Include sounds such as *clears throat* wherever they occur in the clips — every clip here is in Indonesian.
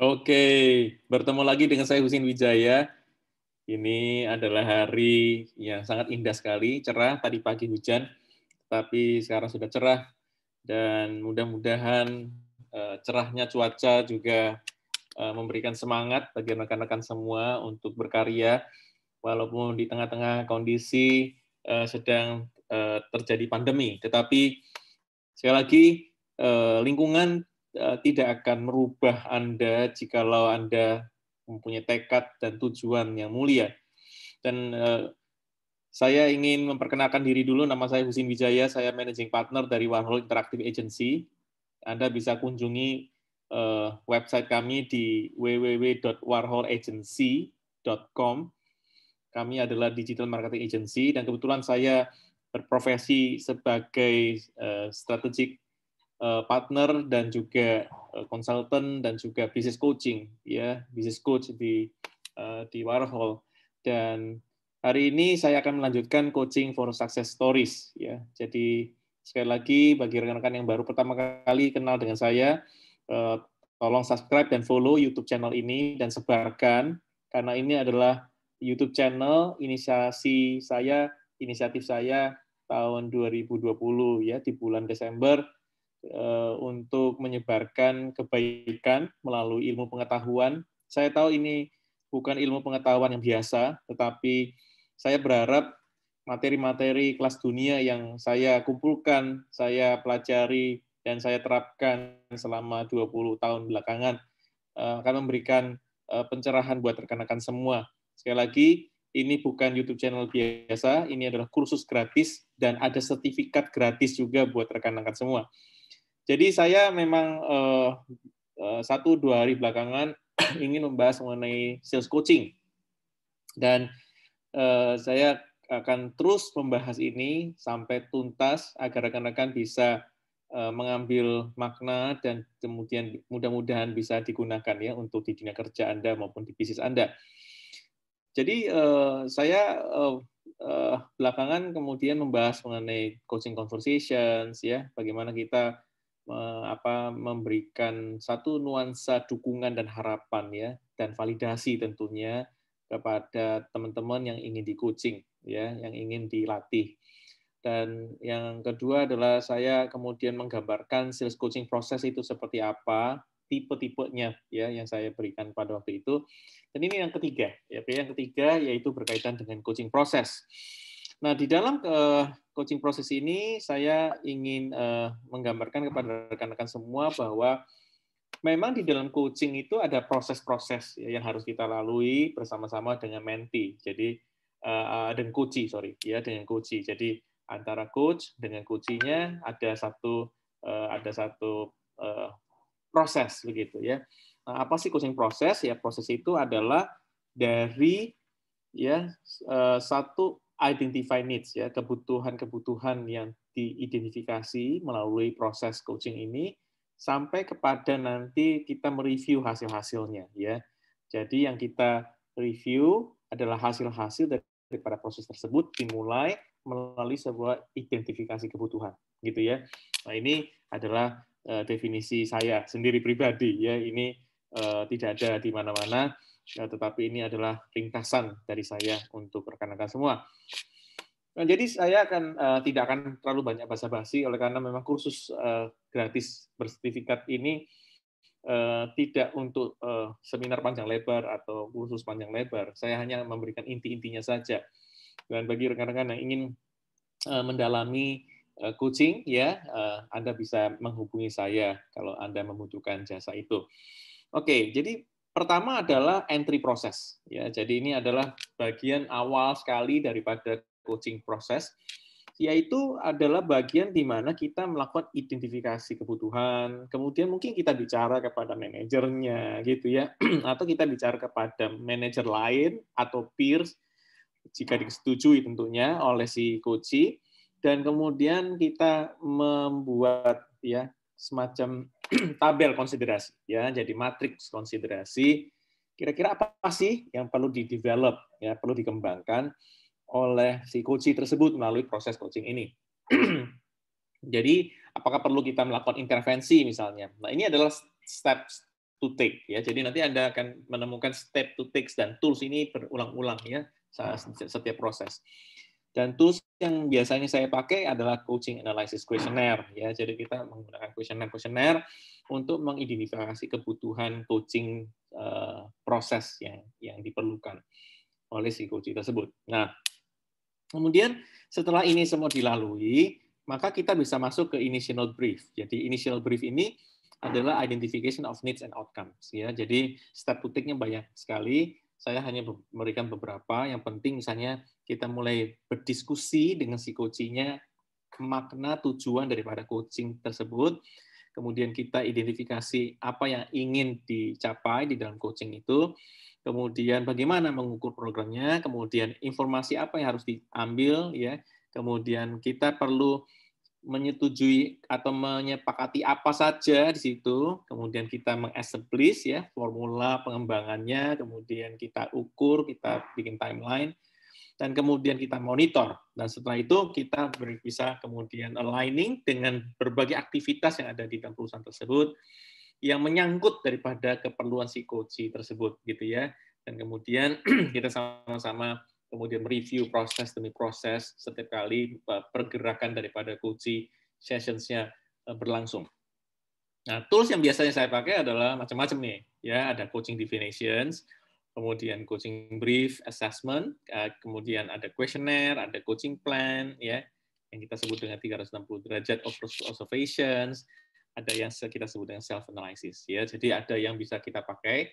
Oke, bertemu lagi dengan saya Husin Wijaya. Ini adalah hari yang sangat indah sekali, cerah, tadi pagi hujan, tapi sekarang sudah cerah dan mudah-mudahan eh, cerahnya cuaca juga eh, memberikan semangat bagi rekan-rekan semua untuk berkarya walaupun di tengah-tengah kondisi eh, sedang terjadi pandemi, tetapi sekali lagi lingkungan Eh, tidak akan merubah Anda jikalau Anda mempunyai tekad dan tujuan yang mulia. Dan eh, saya ingin memperkenalkan diri dulu, nama saya Husin Wijaya, saya Managing Partner dari Warhol Interactive Agency. Anda bisa kunjungi eh, website kami di www.warholagency.com. Kami adalah digital marketing agency, dan kebetulan saya berprofesi sebagai strategic Eh, partner dan juga konsultan eh, dan juga bisnis coaching ya bisnis coach di eh, di Warhol dan hari ini saya akan melanjutkan coaching for success stories ya jadi sekali lagi bagi rekan-rekan yang baru pertama kali kenal dengan saya tolong subscribe dan follow YouTube channel ini dan sebarkan karena ini adalah YouTube channel inisiasi saya inisiatif saya tahun 2020 ya di bulan Desember Eh, untuk menyebarkan kebaikan melalui ilmu pengetahuan. Saya tahu ini bukan ilmu pengetahuan yang biasa, tetapi saya berharap materi-materi kelas dunia yang saya kumpulkan, saya pelajari, dan saya terapkan selama 20 tahun belakangan eh, akan memberikan eh, pencerahan buat rekan-rekan semua. Sekali lagi, ini bukan YouTube channel biasa, ini adalah kursus gratis dan ada sertifikat gratis juga buat rekan-rekan semua. Jadi saya memang uh, satu dua hari belakangan *coughs* ingin membahas mengenai sales coaching dan uh, saya akan terus membahas ini sampai tuntas agar rekan-rekan bisa mengambil makna dan kemudian mudah-mudahan bisa digunakan ya untuk di dunia kerja Anda maupun di bisnis Anda. Jadi saya belakangan kemudian membahas mengenai coaching conversations ya, bagaimana kita apa memberikan satu nuansa dukungan dan harapan ya dan validasi tentunya kepada teman-teman yang ingin di coaching ya yang ingin dilatih dan yang kedua adalah saya kemudian menggambarkan sales coaching proses itu seperti apa tipe-tipenya ya yang saya berikan pada waktu itu dan ini yang ketiga ya yang ketiga yaitu berkaitan dengan coaching proses Nah, di dalam uh, coaching proses ini saya ingin uh, menggambarkan kepada rekan-rekan semua bahwa memang di dalam coaching itu ada proses-proses ya yang harus kita lalui bersama-sama dengan menti Jadi uh, dan kuci, sorry, ya dengan kuci. Jadi antara coach dengan kucinya ada satu uh, ada satu uh, proses begitu ya. Nah, apa sih coaching proses? Ya proses itu adalah dari ya satu identify needs ya, kebutuhan-kebutuhan yang diidentifikasi melalui proses coaching ini sampai kepada nanti kita mereview hasil-hasilnya ya. Jadi yang kita review adalah hasil-hasil daripada proses tersebut dimulai melalui sebuah identifikasi kebutuhan gitu ya. Nah, ini adalah eh, definisi saya sendiri pribadi ya. Ini eh, tidak ada di mana-mana. Ya, tetapi ini adalah ringkasan dari saya untuk rekan-rekan semua. Nah, jadi saya akan uh, tidak akan terlalu banyak basa-basi oleh karena memang kursus uh, gratis bersertifikat ini uh, tidak untuk uh, seminar panjang lebar atau kursus panjang lebar. Saya hanya memberikan inti-intinya saja. Dan bagi rekan-rekan yang ingin uh, mendalami uh, coaching ya, uh, Anda bisa menghubungi saya kalau Anda membutuhkan jasa itu. Oke, jadi Pertama adalah entry process Ya, jadi ini adalah bagian awal sekali daripada coaching proses, yaitu adalah bagian di mana kita melakukan identifikasi kebutuhan, kemudian mungkin kita bicara kepada manajernya, gitu ya, *clears throat* atau kita bicara kepada manajer lain atau peers, jika disetujui tentunya oleh si coach, dan kemudian kita membuat ya semacam *clears throat* tabel konsiderasi ya jadi matriks konsiderasi kira-kira apa sih yang perlu di develop ya perlu dikembangkan oleh si coach tersebut melalui proses coaching ini *clears throat* jadi apakah perlu kita melakukan intervensi misalnya nah ini adalah steps to take ya jadi nanti anda akan menemukan step to take dan tools ini berulang-ulang ya setiap proses dan tools yang biasanya saya pakai adalah coaching analysis questionnaire ya. Jadi kita menggunakan questionnaire questionnaire untuk mengidentifikasi kebutuhan coaching uh, proses yang yang diperlukan oleh si coach tersebut. Nah, kemudian setelah ini semua dilalui, maka kita bisa masuk ke initial brief. Jadi initial brief ini adalah identification of needs and outcomes ya. Jadi step putiknya banyak sekali saya hanya memberikan beberapa. Yang penting misalnya kita mulai berdiskusi dengan si coachingnya makna tujuan daripada coaching tersebut. Kemudian kita identifikasi apa yang ingin dicapai di dalam coaching itu. Kemudian bagaimana mengukur programnya, kemudian informasi apa yang harus diambil ya. Kemudian kita perlu menyetujui atau menyepakati apa saja di situ, kemudian kita mengestablish ya formula pengembangannya, kemudian kita ukur, kita bikin timeline, dan kemudian kita monitor. Dan setelah itu kita bisa kemudian aligning dengan berbagai aktivitas yang ada di dalam perusahaan tersebut yang menyangkut daripada keperluan si coach tersebut gitu ya. Dan kemudian *clears throat* kita sama-sama kemudian review proses demi proses setiap kali eh, pergerakan daripada kunci sessionsnya eh, berlangsung. Nah, tools yang biasanya saya pakai adalah macam-macam nih, ya ada coaching definitions, kemudian coaching brief, assessment, eh, kemudian ada questionnaire, ada coaching plan, ya yang kita sebut dengan 360 derajat of observations, ada yang kita sebut dengan self analysis ya. Jadi ada yang bisa kita pakai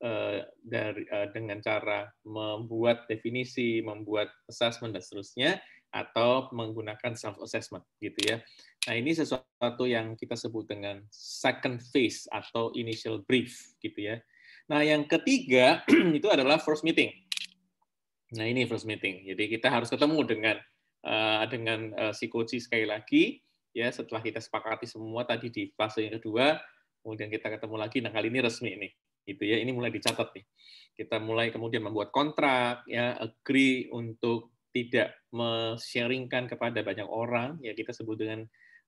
Eh, dari eh, dengan cara membuat definisi, membuat assessment dan seterusnya atau menggunakan self assessment gitu ya. Nah, ini sesuatu yang kita sebut dengan second phase atau initial brief gitu ya. Nah, yang ketiga *clears throat* itu adalah first meeting. Nah, ini first meeting. Jadi kita harus ketemu dengan eh, dengan si coach sekali lagi ya setelah kita sepakati semua tadi di fase yang kedua, kemudian kita ketemu lagi nah kali ini resmi nih gitu ya ini mulai dicatat nih kita mulai kemudian membuat kontrak ya agree untuk tidak sharingkan kepada banyak orang ya kita sebut dengan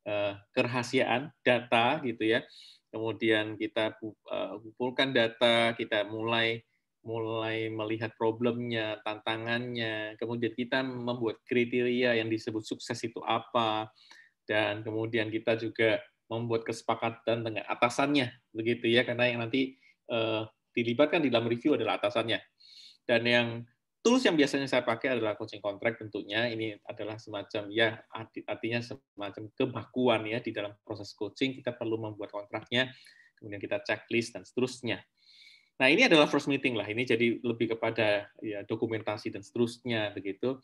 uh, kerahasiaan data gitu ya kemudian kita uh, kumpulkan data kita mulai mulai melihat problemnya tantangannya kemudian kita membuat kriteria yang disebut sukses itu apa dan kemudian kita juga membuat kesepakatan dengan atasannya begitu ya karena yang nanti uh, dilibatkan di dalam review adalah atasannya. Dan yang tools yang biasanya saya pakai adalah coaching contract tentunya. Ini adalah semacam ya artinya semacam kebakuan ya di dalam proses coaching kita perlu membuat kontraknya, kemudian kita checklist dan seterusnya. Nah, ini adalah first meeting lah. Ini jadi lebih kepada ya dokumentasi dan seterusnya begitu.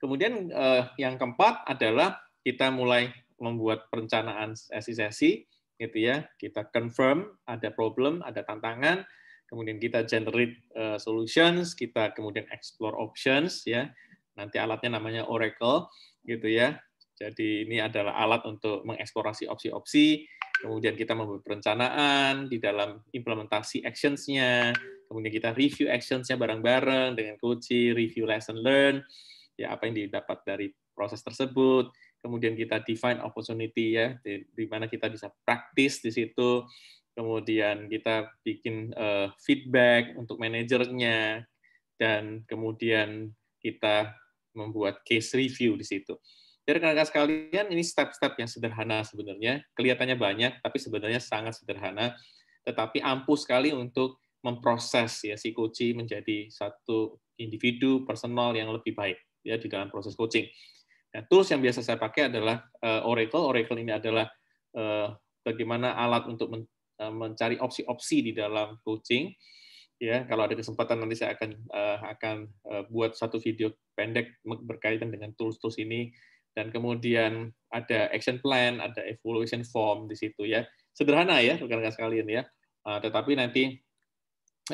Kemudian uh, yang keempat adalah kita mulai membuat perencanaan sesi-sesi gitu ya. Kita confirm ada problem, ada tantangan, kemudian kita generate uh, solutions, kita kemudian explore options ya. Nanti alatnya namanya Oracle gitu ya. Jadi ini adalah alat untuk mengeksplorasi opsi-opsi, kemudian kita membuat perencanaan di dalam implementasi actions-nya, kemudian kita review actions-nya bareng-bareng dengan coach, review lesson learn, ya apa yang didapat dari proses tersebut, kemudian kita define opportunity ya, di, di mana kita bisa praktis di situ, kemudian kita bikin uh, feedback untuk manajernya, dan kemudian kita membuat case review di situ. Jadi rekan-rekan sekalian, ini step-step yang sederhana sebenarnya, kelihatannya banyak, tapi sebenarnya sangat sederhana, tetapi ampuh sekali untuk memproses ya si coaching menjadi satu individu personal yang lebih baik ya di dalam proses coaching. Ya, tools yang biasa saya pakai adalah uh, Oracle. Oracle ini adalah uh, bagaimana alat untuk men eh, mencari opsi-opsi di dalam coaching. Ya, kalau ada kesempatan nanti saya akan uh, akan uh, buat satu video pendek berkaitan dengan tools-tools ini dan kemudian ada action plan, ada evaluation form di situ ya. Sederhana ya bukan rekan sekalian ya. Uh, tetapi nanti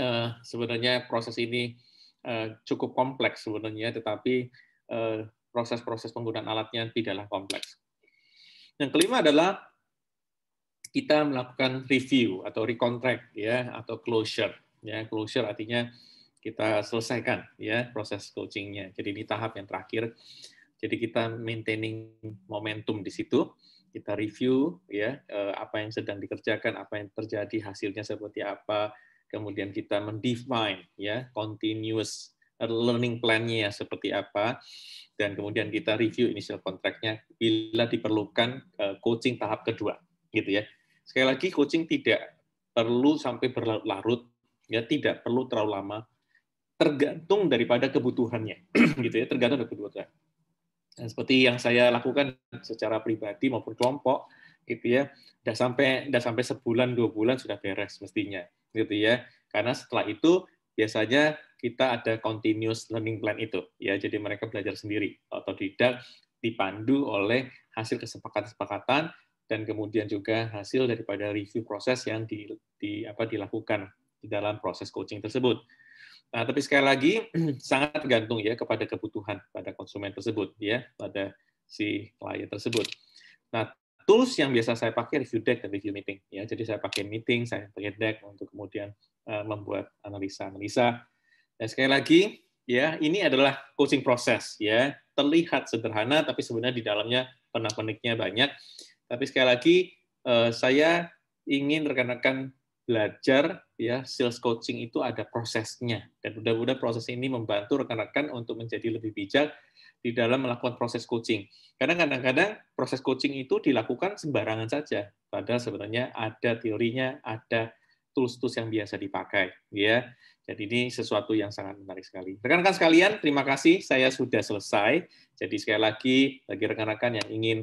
uh, sebenarnya proses ini uh, cukup kompleks sebenarnya tetapi uh, proses-proses penggunaan alatnya tidaklah kompleks. Yang kelima adalah kita melakukan review atau recontract ya atau closure ya closure artinya kita selesaikan ya proses coachingnya. Jadi ini tahap yang terakhir. Jadi kita maintaining momentum di situ, kita review ya eh, apa yang sedang dikerjakan, apa yang terjadi, hasilnya seperti apa, kemudian kita mendefine ya continuous Eh, learning plan-nya ya, seperti apa dan kemudian kita review initial kontraknya bila diperlukan eh, coaching tahap kedua gitu ya sekali lagi coaching tidak perlu sampai berlarut ya tidak perlu terlalu lama tergantung daripada kebutuhannya *clears throat* gitu ya tergantung daripada kebutuhannya. dan seperti yang saya lakukan secara pribadi maupun kelompok gitu ya udah sampai udah sampai sebulan dua bulan sudah beres mestinya gitu ya karena setelah itu biasanya kita ada continuous learning plan itu ya jadi mereka belajar sendiri atau tidak dipandu oleh hasil kesepakatan-kesepakatan dan kemudian juga hasil daripada review proses yang di, di apa dilakukan di dalam proses coaching tersebut. Nah, tapi sekali lagi *clears throat* sangat tergantung ya kepada kebutuhan pada konsumen tersebut ya, pada si klien tersebut. Nah, tools yang biasa saya pakai review deck dan review meeting. Ya, jadi saya pakai meeting, saya pakai deck untuk kemudian eh, membuat analisa-analisa. Dan sekali lagi, ya ini adalah coaching proses. Ya, terlihat sederhana, tapi sebenarnya di dalamnya pernah peniknya banyak. Tapi sekali lagi, eh, saya ingin rekan-rekan belajar ya sales coaching itu ada prosesnya dan mudah-mudahan proses ini membantu rekan-rekan untuk menjadi lebih bijak di dalam melakukan proses coaching. Karena kadang-kadang proses coaching itu dilakukan sembarangan saja, padahal sebenarnya ada teorinya, ada tools-tools yang biasa dipakai, ya. Jadi ini sesuatu yang sangat menarik sekali. Rekan-rekan sekalian, terima kasih saya sudah selesai. Jadi sekali lagi bagi rekan-rekan yang ingin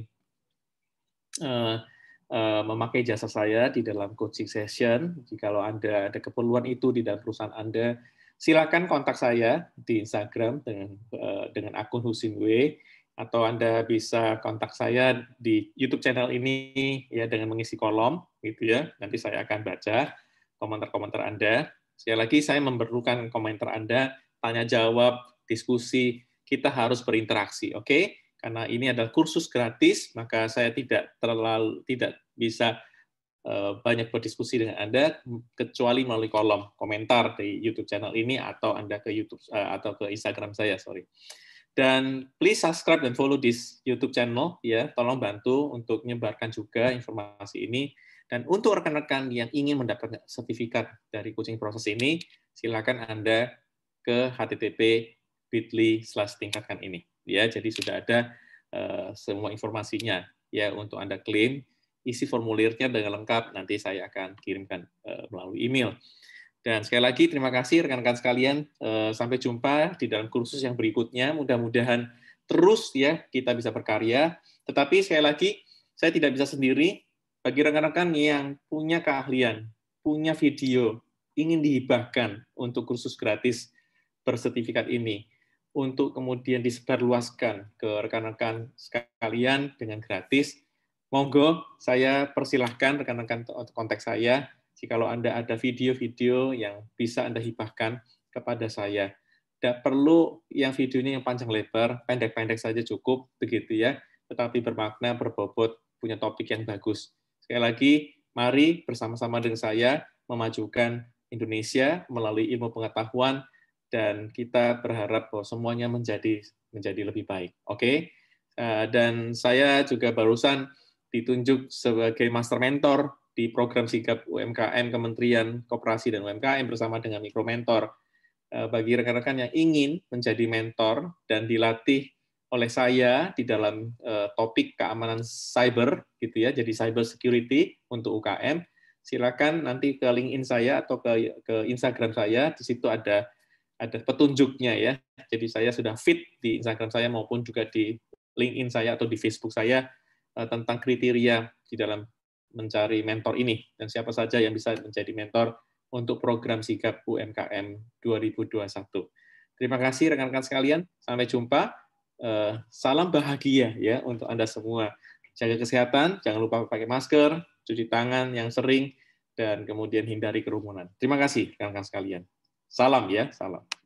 uh, Eh, memakai jasa saya di dalam coaching session. kalau Anda ada keperluan itu di dalam perusahaan Anda, silakan kontak saya di Instagram dengan eh, dengan akun W atau Anda bisa kontak saya di YouTube channel ini ya dengan mengisi kolom gitu ya. Nanti saya akan baca komentar-komentar Anda. Sekali lagi saya memerlukan komentar Anda, tanya jawab, diskusi, kita harus berinteraksi, oke? Okay? karena ini adalah kursus gratis, maka saya tidak terlalu tidak bisa eh, banyak berdiskusi dengan Anda kecuali melalui kolom komentar di YouTube channel ini atau Anda ke YouTube eh, atau ke Instagram saya, sorry. Dan please subscribe dan follow this YouTube channel ya. Tolong bantu untuk menyebarkan juga informasi ini. Dan untuk rekan-rekan yang ingin mendapatkan sertifikat dari kucing proses ini, silakan Anda ke http bit.ly slash tingkatkan ini ya jadi sudah ada uh, semua informasinya ya untuk anda klaim isi formulirnya dengan lengkap nanti saya akan kirimkan uh, melalui email dan sekali lagi terima kasih rekan-rekan sekalian uh, sampai jumpa di dalam kursus yang berikutnya mudah-mudahan terus ya kita bisa berkarya tetapi sekali lagi saya tidak bisa sendiri bagi rekan-rekan yang punya keahlian punya video ingin dihibahkan untuk kursus gratis bersertifikat ini untuk kemudian disebarluaskan ke rekan-rekan sekalian dengan gratis. Monggo saya persilahkan rekan-rekan konteks saya jika Anda ada video-video yang bisa Anda hibahkan kepada saya. Tidak perlu yang videonya yang panjang lebar, pendek-pendek saja cukup, begitu ya, tetapi bermakna, berbobot, punya topik yang bagus. Sekali lagi, mari bersama-sama dengan saya memajukan Indonesia melalui ilmu pengetahuan dan kita berharap bahwa semuanya menjadi menjadi lebih baik. Oke. Okay? Eh, dan saya juga barusan ditunjuk sebagai master mentor di program sikap UMKM Kementerian Koperasi dan UMKM bersama dengan Mikro Mentor. Eh, bagi rekan-rekan yang ingin menjadi mentor dan dilatih oleh saya di dalam eh, topik keamanan cyber gitu ya, jadi cyber security untuk UKM, silakan nanti ke LinkedIn saya atau ke ke Instagram saya, di situ ada ada petunjuknya ya. Jadi saya sudah fit di Instagram saya maupun juga di LinkedIn saya atau di Facebook saya eh, tentang kriteria di dalam mencari mentor ini dan siapa saja yang bisa menjadi mentor untuk program sikap UMKM 2021. Terima kasih rekan-rekan sekalian, sampai jumpa. Eh, salam bahagia ya untuk Anda semua. Jaga kesehatan, jangan lupa pakai masker, cuci tangan yang sering, dan kemudian hindari kerumunan. Terima kasih rekan-rekan sekalian. Salam ya, salam.